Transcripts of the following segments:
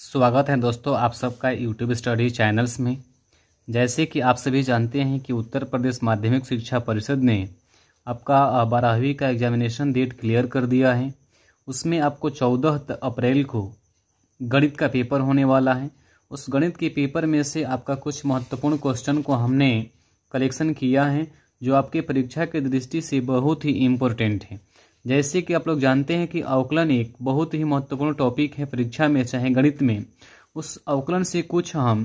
स्वागत है दोस्तों आप सबका यूट्यूब स्टडी चैनल्स में जैसे कि आप सभी जानते हैं कि उत्तर प्रदेश माध्यमिक शिक्षा परिषद ने आपका बारहवीं का एग्जामिनेशन डेट क्लियर कर दिया है उसमें आपको चौदह अप्रैल को गणित का पेपर होने वाला है उस गणित के पेपर में से आपका कुछ महत्वपूर्ण क्वेश्चन को हमने कलेक्शन किया है जो आपके परीक्षा की दृष्टि से बहुत ही इम्पोर्टेंट है जैसे कि आप लोग जानते हैं कि अवकलन एक बहुत ही महत्वपूर्ण टॉपिक है परीक्षा में चाहे गणित में उस अवकलन से कुछ हम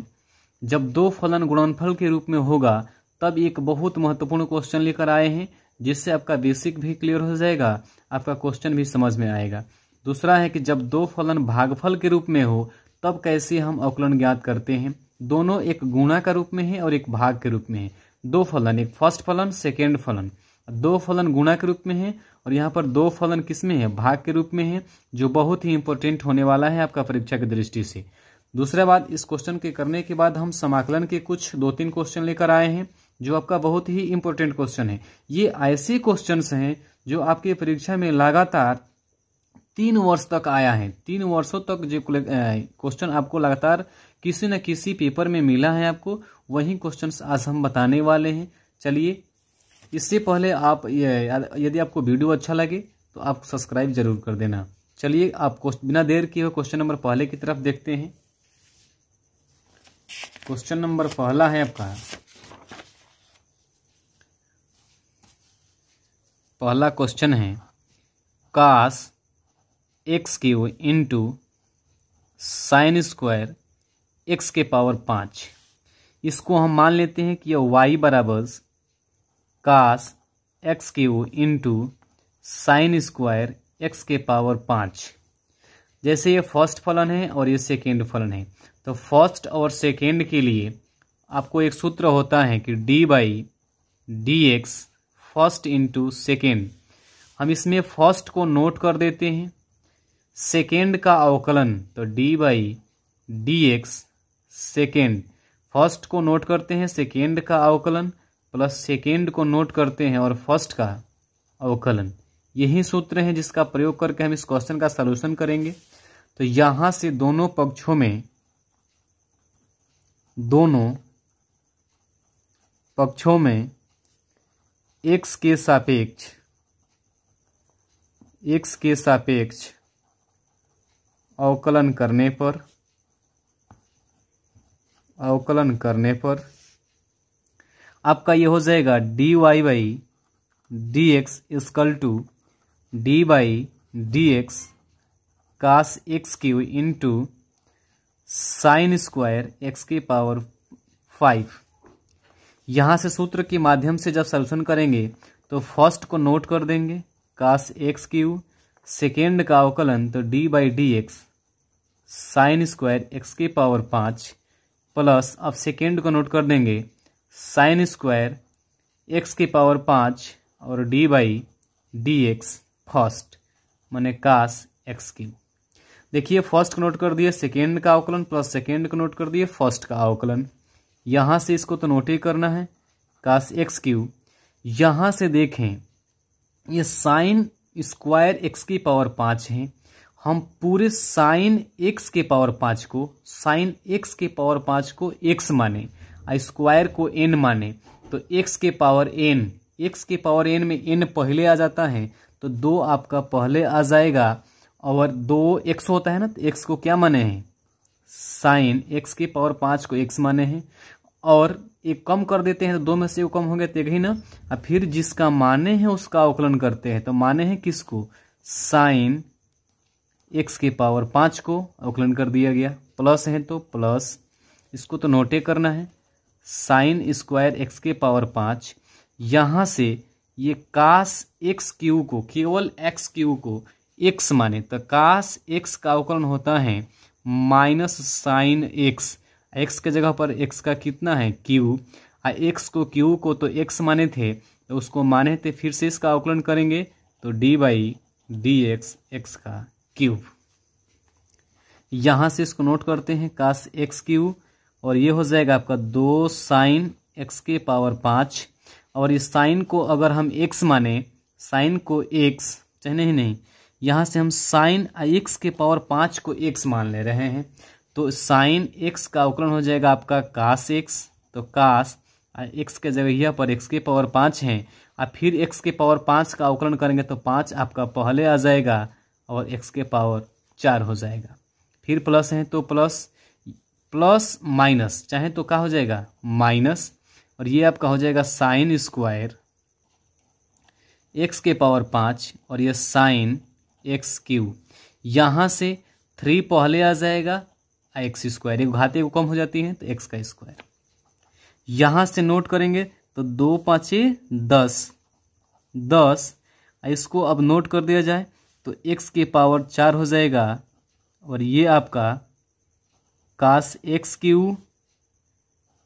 जब दो फलन गुणनफल के रूप में होगा तब एक बहुत महत्वपूर्ण क्वेश्चन लेकर आए हैं जिससे आपका बेसिक भी क्लियर हो जाएगा आपका क्वेश्चन भी समझ में आएगा दूसरा है कि जब दो फलन भागफल के रूप में हो तब कैसे हम अवकलन ज्ञात करते हैं दोनों एक गुणा का रूप में है और एक भाग के रूप में है दो फलन एक फर्स्ट फलन सेकेंड फलन दो फलन गुणा के रूप में है और यहाँ पर दो फलन किस में है भाग के रूप में है जो बहुत ही इंपॉर्टेंट होने वाला है आपका परीक्षा की दृष्टि से दूसरा बात इस क्वेश्चन के करने के बाद हम समाकलन के कुछ दो तीन क्वेश्चन लेकर आए हैं जो आपका बहुत ही इंपॉर्टेंट क्वेश्चन है ये ऐसे क्वेश्चन है जो आपकी परीक्षा में लगातार तीन वर्ष तक आया है तीन वर्षों तक जो क्वेश्चन आपको लगातार किसी न किसी पेपर में मिला है आपको वही क्वेश्चन आज हम बताने वाले हैं चलिए इससे पहले आप यदि आपको वीडियो अच्छा लगे तो आप सब्सक्राइब जरूर कर देना चलिए आप बिना देर किए क्वेश्चन नंबर पहले की तरफ देखते हैं क्वेश्चन नंबर पहला है आपका पहला क्वेश्चन है cos x cube into sine square x के पावर पाँच इसको हम मान लेते हैं कि यह वाई बराबर cos x cube into sine square x के पावर पाँच जैसे ये फर्स्ट फलन है और ये सेकेंड फलन है तो फर्स्ट और सेकेंड के लिए आपको एक सूत्र होता है कि d by d x first into second हम इसमें फर्स्ट को नोट कर देते हैं सेकेंड का अवकलन तो d by d x second first को नोट करते हैं सेकेंड का अवकलन प्लस सेकेंड को नोट करते हैं और फर्स्ट का अवकलन यही सूत्र है जिसका प्रयोग करके हम इस क्वेश्चन का सलूशन करेंगे तो यहां से दोनों पक्षों में दोनों पक्षों में x के सापेक्ष एक्स के सापेक्ष अवकलन करने पर अवकलन करने पर आपका ये हो जाएगा d y by d x equal to d by d x cos x cube into sine square x के पावर फाइव यहाँ से सूत्र के माध्यम से जब सल्यूशन करेंगे तो फर्स्ट को नोट कर देंगे कास एक्स क्यू सेकेंड का अवकलन तो d by d x sine square x के पावर पाँच प्लस अब सेकेंड को नोट कर देंगे साइन स्क्वायर एक्स की पावर पाँच और d by d x first मैंने कास एक्स की देखिए फर्स्ट नोट कर दिए सेकेंड का अवकलन प्लस सेकेंड को नोट कर दिए फर्स्ट का अवकलन यहाँ से इसको तो नोट ही करना है कास एक्स क्यू यहाँ से देखें ये साइन स्क्वायर एक्स की पावर पाँच है हम पूरे साइन एक्स के पावर पाँच को साइन एक्स के पावर पाँच को एक्स माने स्क्वायर को एन माने तो एक्स के पावर एन एक्स के पावर एन में एन पहले आ जाता है तो दो आपका पहले आ जाएगा और दो एक्स होता है ना तो एक्स को क्या माने हैं साइन एक्स के पावर पाँच को एक्स माने हैं और एक कम कर देते हैं तो दो में से वो कम हो गया तो यही ना और फिर जिसका माने हैं उसका अवकलन करते हैं तो माने हैं किसको साइन एक्स के पावर पाँच को अवकलन कर दिया गया प्लस है तो प्लस इसको तो नोटे करना है साइन स्क्वायर एक्स के पावर पाँच यहाँ से ये काश एक्स क्यू को केवल एक्स क्यू को एक्स माने तो काश एक्स का अवकलन होता है माइनस साइन एक्स एक्स के जगह पर एक्स का कितना है क्यू आ एक्स को क्यू को तो एक्स माने थे तो उसको माने थे फिर से इसका अवकलन करेंगे तो d by d x x का क्यूब यहाँ से इसको नोट करते हैं काश एक्स क्यू और ये हो जाएगा आपका दो साइन एक्स के पावर पाँच और इस साइन को अगर हम एक्स माने साइन को एक्स चाहे नहीं नहीं यहाँ से हम साइन एक्स के पावर पाँच को एक्स मान ले रहे हैं तो साइन एक्स का अवकरण हो जाएगा आपका काश एक्स तो कास एक्स के जगह यह पर एक्स के पावर पाँच हैं और फिर एक्स के पावर पाँच का अवकरण करेंगे तो पाँच आपका पहले आ जाएगा और एक्स के पावर चार हो जाएगा फिर प्लस हैं तो प्लस प्लस माइनस चाहे तो क्या हो जाएगा माइनस और ये आपका हो जाएगा साइन स्क्वायर एक्स के पावर पाँच और ये साइन एक्स क्यू यहाँ से थ्री पहले आ जाएगा एक्स स्क्वायर एक घाते को कम हो जाती है तो एक्स का स्क्वायर यहाँ से नोट करेंगे तो दो पाँचे दस दस इसको अब नोट कर दिया जाए तो एक्स के पावर चार हो जाएगा और ये आपका cos x cube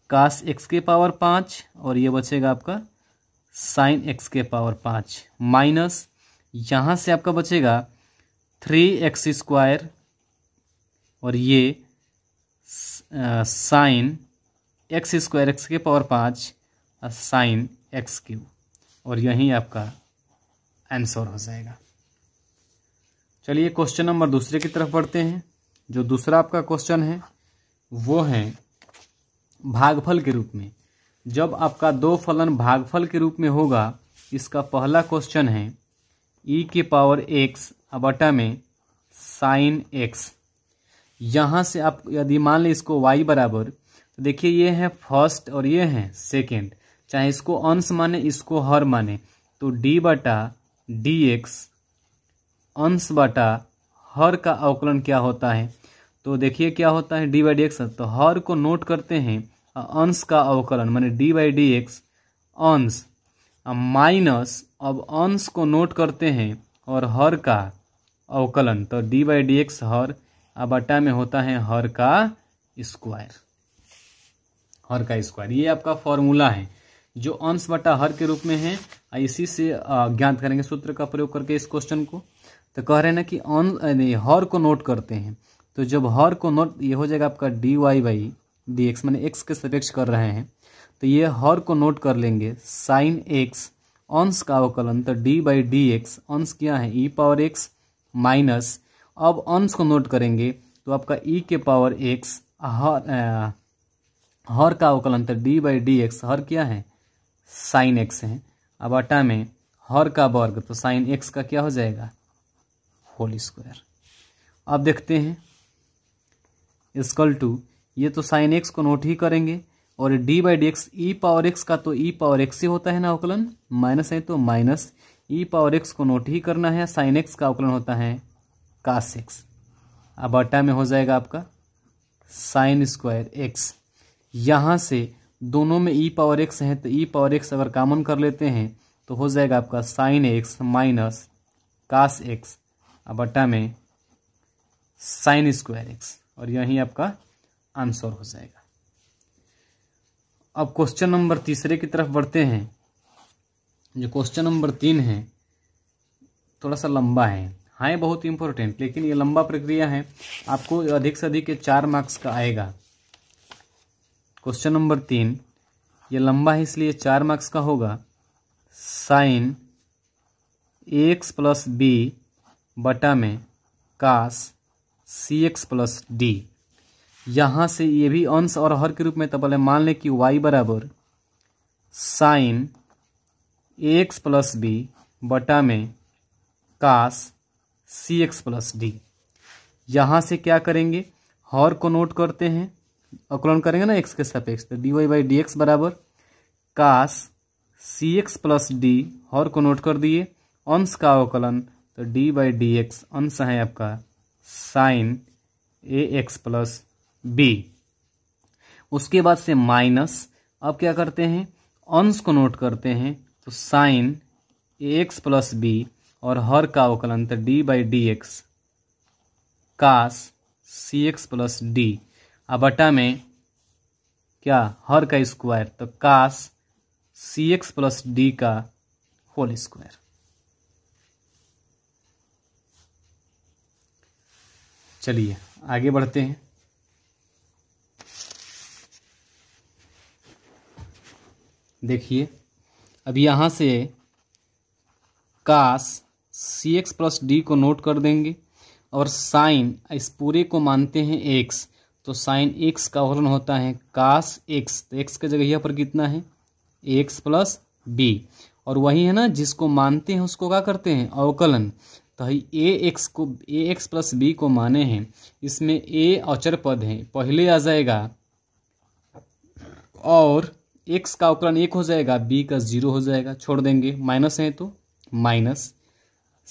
cos x के पावर पाँच और ये बचेगा आपका साइन एक्स के पावर पाँच माइनस यहाँ से आपका बचेगा थ्री एक्स स्क्वायर और ये साइन एक्स स्क्वायर एक्स के पावर पाँच साइन एक्स क्यू और यही आपका आंसर हो जाएगा चलिए क्वेश्चन नंबर दूसरे की तरफ बढ़ते हैं जो दूसरा आपका क्वेश्चन है वो हैं भागफल के रूप में जब आपका दो फलन भागफल के रूप में होगा इसका पहला क्वेश्चन है ई के पावर एक्स बटा में साइन एक्स यहाँ से आप यदि मान लें इसको वाई बराबर तो देखिए ये है फर्स्ट और ये है सेकेंड चाहे इसको अंश माने इसको हर माने तो डी बटा डी एक्स अंश बटा हर का अवकलन क्या होता है तो देखिए क्या होता है डी बाई डी एक्स तो हर को नोट करते हैं अंश का अवकलन माने डी बाई डी एक्स अंश माइनस अब अंश को नोट करते हैं और हर का अवकलन तो डी बाई डी एक्स हर बटा में होता है हर का स्क्वायर हर का स्क्वायर ये आपका फॉर्मूला है जो अंश बटा हर के रूप में है इसी से ज्ञात करेंगे सूत्र का प्रयोग करके इस क्वेश्चन को तो कह रहे हैं ना कि अंश हर को नोट करते हैं तो जब हर को नोट ये हो जाएगा आपका d y by d x मैंने एक्स के सपेक्ष कर रहे हैं तो ये हर को नोट कर लेंगे साइन एक्स अंश का अवकलन तो डी बाई डी एक्स अंश क्या है ई पावर एक्स माइनस अब अंश को नोट करेंगे तो आपका ई e के पावर एक्स हर आ, हर का अवकलन तो डी बाई डी एक्स हर क्या है साइन एक्स है अब अटा में हर का वर्ग तो साइन एक्स का क्या हो जाएगा होल स्क्वायर अब देखते हैं स्कल टू ये तो साइन एक्स को नोट ही करेंगे और d by d x e power x का तो ई पावर एक्स ही होता है ना अवकलन माइनस है तो माइनस ई पावर एक्स को नोट ही करना है साइन एक्स का अवकलन होता है कास एक्स अब अट्टा में हो जाएगा आपका साइन स्क्वायर एक्स यहाँ से दोनों में ई पावर एक्स है तो ई पावर एक्स अगर कॉमन कर लेते हैं तो हो जाएगा आपका sine x minus cos x अब अट्टा में साइन स्क्वायर एक्स और यही आपका आंसर हो जाएगा अब क्वेश्चन नंबर तीसरे की तरफ बढ़ते हैं जो क्वेश्चन नंबर तीन है थोड़ा सा लंबा है हाँ बहुत इंपॉर्टेंट लेकिन ये लंबा प्रक्रिया है आपको अधिक से अधिक ये चार मार्क्स का आएगा क्वेश्चन नंबर तीन ये लंबा है इसलिए चार मार्क्स का होगा साइन एक्स प्लस बी बटा में cos c x plus d यहाँ से ये भी अंश और हर के रूप में तो पहले मान लें कि वाई बराबर sine a x plus b बटा में cos c x plus d यहाँ से क्या करेंगे हर को नोट करते हैं अकलन करेंगे ना एक्स के सापेक्ष तो d y by d x बराबर cos c x plus d हर को नोट कर दिए अंश का अवकलन तो डी बाई डी एक्स अंश है आपका sine a x plus b उसके बाद से माइनस अब क्या करते हैं अंश को नोट करते हैं तो sine a x plus b और हर का अवकलन तो d by d x cos c x plus d अब बटा में क्या हर का स्क्वायर तो cos c x plus d का होल स्क्वायर चलिए आगे बढ़ते हैं देखिए अब यहाँ से cos c x plus d को नोट कर देंगे और साइन इस पूरे को मानते हैं एक्स तो साइन एक्स का वर्ण होता है कास एक्स तो एक्स का जगह यहाँ पर कितना है एक्स प्लस बी और वही है ना जिसको मानते हैं उसको क्या करते हैं अवकलन तो ए एक्स को ए एक्स प्लस बी को माने हैं इसमें ए अचर पद है पहले आ जाएगा और एक्स का अवकलन एक हो जाएगा बी का जीरो हो जाएगा छोड़ देंगे माइनस है तो minus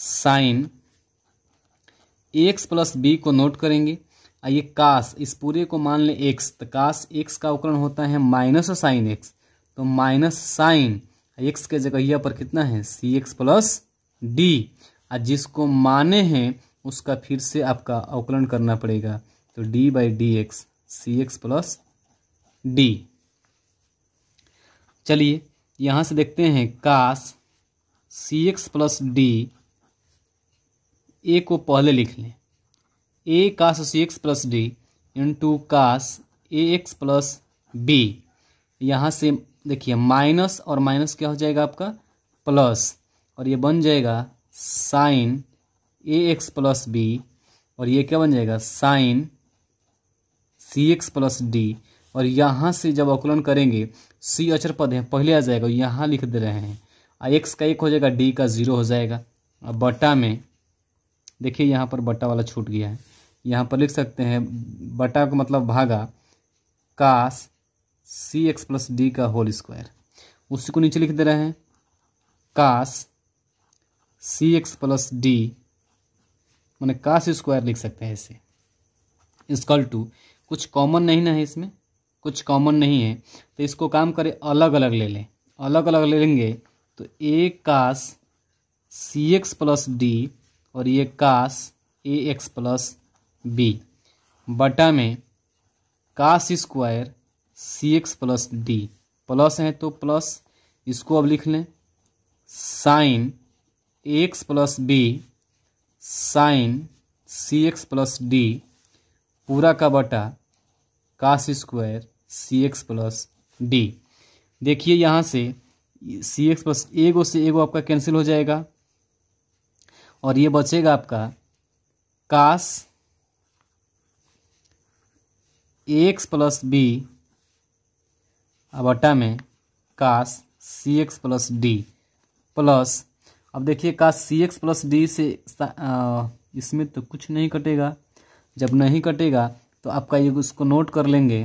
sine x plus b को नोट करेंगे आइए काश इस पूरे को मान लें एक्स तो काश एक्स का उपकरण होता है माइनस साइन एक्स तो माइनस साइन एक्स के जगह पर कितना है सी एक्स प्लस डी और जिसको माने हैं उसका फिर से आपका अवकलन करना पड़ेगा तो d by d x c x plus d चलिए यहाँ से देखते हैं cos c x plus d a को पहले लिख लें a cos c x plus d into cos a x plus B यहाँ से देखिए माइनस और माइनस क्या हो जाएगा आपका प्लस और ये बन जाएगा sine a x plus b और ये क्या बन जाएगा sine c x plus d और यहाँ से जब अवकुलन करेंगे सी अचर पद है पहले आ जाएगा यहाँ लिख दे रहे हैं एक्स का एक हो जाएगा डी का ज़ीरो हो जाएगा अब बटा में देखिए यहाँ पर बटा वाला छूट गया है यहाँ पर लिख सकते हैं बटा का मतलब भागा cos c x plus d का होल स्क्वायर उसी को नीचे लिख दे रहे हैं cos c x plus d मैंने काश स्क्वायर लिख सकते हैं इसे इसकल टू कुछ कॉमन नहीं ना है इसमें कुछ कॉमन नहीं है तो इसको काम करें अलग अलग ले लें अलग अलग ले लेंगे तो ए cos c x plus d और ये काश ए एक्स प्लस बी बटा में cos square c x plus d plus है तो प्लस इसको अब लिख लें sine x plus b sine c x plus d पूरा का बटा cos square c x plus d देखिए यहाँ से सी एक्स प्लस एगो से एगो आपका कैंसिल हो जाएगा और ये बचेगा आपका कास एक्स प्लस बी बटा में cos c x plus d plus अब देखिए का सी एक्स प्लस डी से इसमें तो कुछ नहीं कटेगा जब नहीं कटेगा तो आपका ये उसको नोट कर लेंगे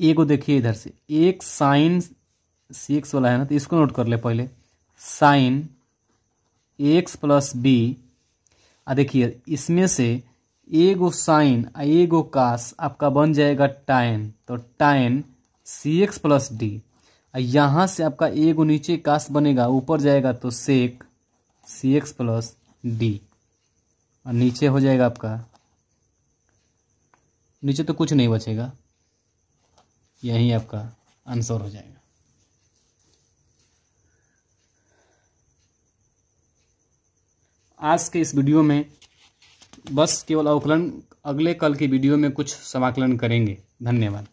ए को देखिए इधर से एक साइन सी एक्स वाला है ना तो इसको नोट कर ले पहले साइन एक्स प्लस बी आ देखिए इसमें से ए गो साइन ए गो कास आपका बन जाएगा टाइन तो टाइन सी एक्स प्लस डी यहाँ से आपका ए गो नीचे कास्ट बनेगा ऊपर जाएगा तो sec c x plus d और नीचे हो जाएगा आपका नीचे तो कुछ नहीं बचेगा यही आपका आंसर हो जाएगा आज के इस वीडियो में बस केवल अवकलन अगले कल की वीडियो में कुछ समाकलन करेंगे धन्यवाद